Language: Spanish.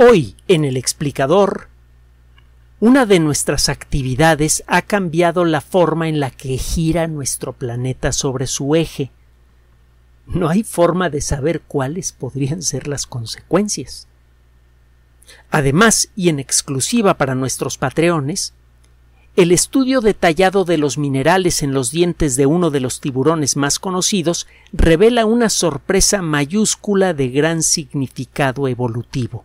Hoy, en el explicador, una de nuestras actividades ha cambiado la forma en la que gira nuestro planeta sobre su eje. No hay forma de saber cuáles podrían ser las consecuencias. Además, y en exclusiva para nuestros patreones, el estudio detallado de los minerales en los dientes de uno de los tiburones más conocidos revela una sorpresa mayúscula de gran significado evolutivo.